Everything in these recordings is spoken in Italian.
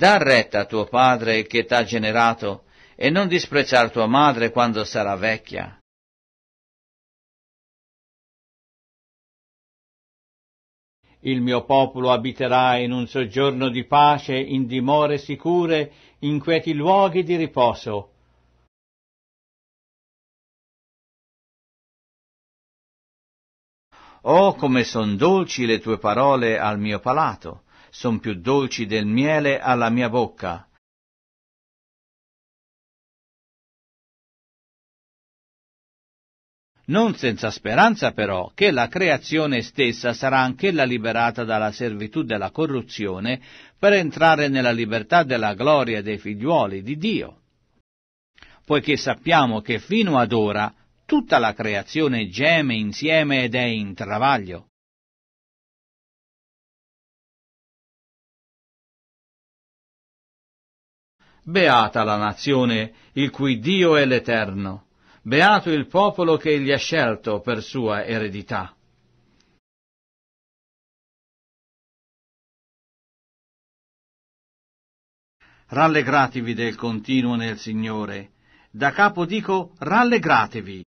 Da retta a tuo padre che t'ha generato e non disprezzar tua madre quando sarà vecchia. Il mio popolo abiterà in un soggiorno di pace, in dimore sicure, in quieti luoghi di riposo. Oh, come son dolci le tue parole al mio palato! son più dolci del miele alla mia bocca. Non senza speranza però che la creazione stessa sarà anch'ella liberata dalla servitù della corruzione per entrare nella libertà della gloria dei figliuoli di Dio. Poiché sappiamo che fino ad ora tutta la creazione geme insieme ed è in travaglio. Beata la nazione, il cui Dio è l'Eterno. Beato il popolo che egli ha scelto per sua eredità. Rallegratevi del continuo nel Signore. Da capo dico rallegratevi.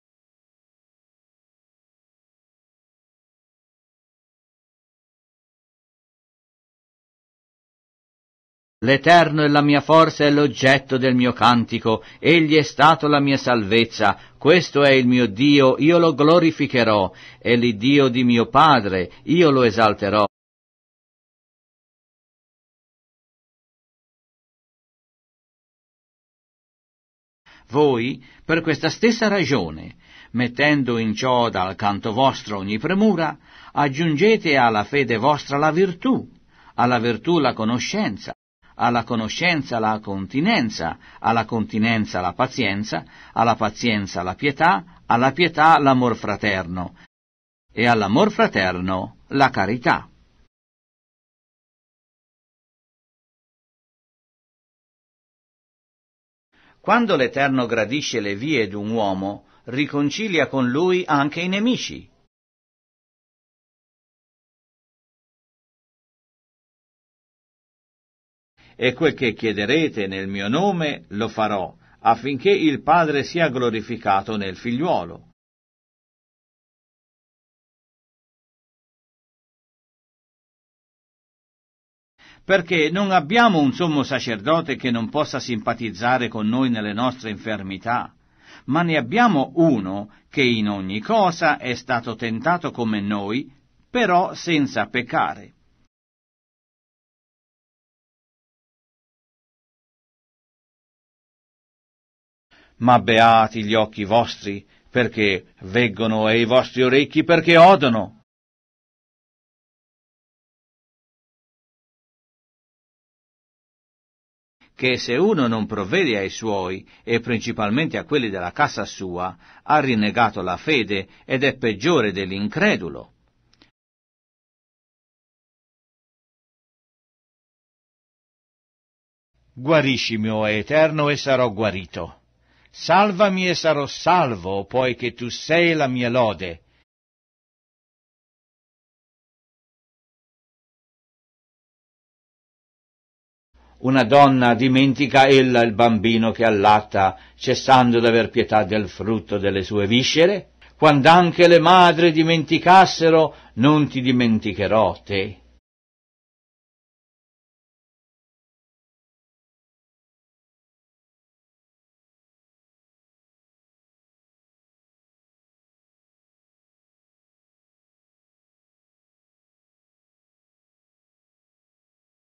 L'Eterno è la mia forza e l'oggetto del mio cantico, egli è stato la mia salvezza, questo è il mio Dio, io lo glorificherò, è l'Iddio di mio Padre, io lo esalterò. Voi, per questa stessa ragione, mettendo in ciò dal canto vostro ogni premura, aggiungete alla fede vostra la virtù, alla virtù la conoscenza alla conoscenza la continenza, alla continenza la pazienza, alla pazienza la pietà, alla pietà l'amor fraterno e all'amor fraterno la carità. Quando l'Eterno gradisce le vie d'un uomo, riconcilia con lui anche i nemici e quel che chiederete nel mio nome lo farò, affinché il Padre sia glorificato nel figliuolo. Perché non abbiamo un sommo sacerdote che non possa simpatizzare con noi nelle nostre infermità, ma ne abbiamo uno che in ogni cosa è stato tentato come noi, però senza peccare. ma beati gli occhi vostri perché veggono e i vostri orecchi perché odono. che se uno non provvede ai suoi e principalmente a quelli della casa sua, ha rinnegato la fede ed è peggiore dell'incredulo. Guariscimi, o Eterno, e sarò guarito. Salvami e sarò salvo, poiché tu sei la mia lode. Una donna dimentica ella il bambino che allatta, cessando d'aver pietà del frutto delle sue viscere? Quando anche le madri dimenticassero, non ti dimenticherò te.